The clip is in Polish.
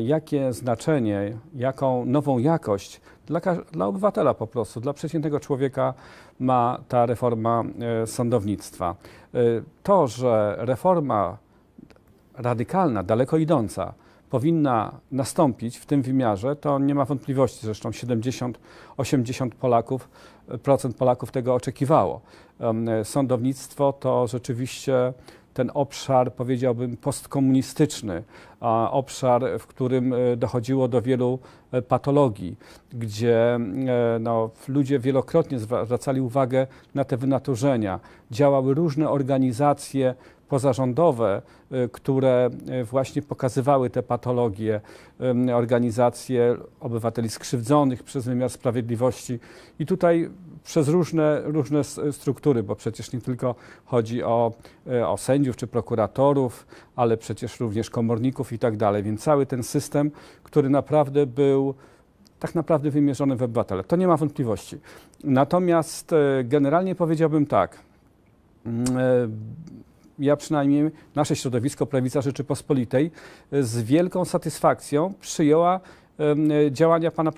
jakie znaczenie, jaką nową jakość dla, dla obywatela po prostu, dla przeciętnego człowieka ma ta reforma e, sądownictwa. E, to, że reforma radykalna, daleko idąca, powinna nastąpić w tym wymiarze, to nie ma wątpliwości. Zresztą 70-80 Polaków, e, procent Polaków tego oczekiwało. Sądownictwo to rzeczywiście ten obszar, powiedziałbym, postkomunistyczny, obszar, w którym e, dochodziło do wielu e, patologii, gdzie e, no, ludzie wielokrotnie zwracali uwagę na te wynaturzenia. Działały różne organizacje pozarządowe, które właśnie pokazywały te patologie, organizacje obywateli skrzywdzonych przez wymiar sprawiedliwości. I tutaj przez różne, różne struktury, bo przecież nie tylko chodzi o, e, o sędziów czy prokuratorów, ale przecież również komorników i tak dalej. Więc cały ten system, który naprawdę był tak naprawdę wymierzony w obywatele. To nie ma wątpliwości. Natomiast e, generalnie powiedziałbym tak. Mm, e, ja przynajmniej, nasze środowisko Prawica Rzeczypospolitej z wielką satysfakcją przyjęła działania pana prezydenta.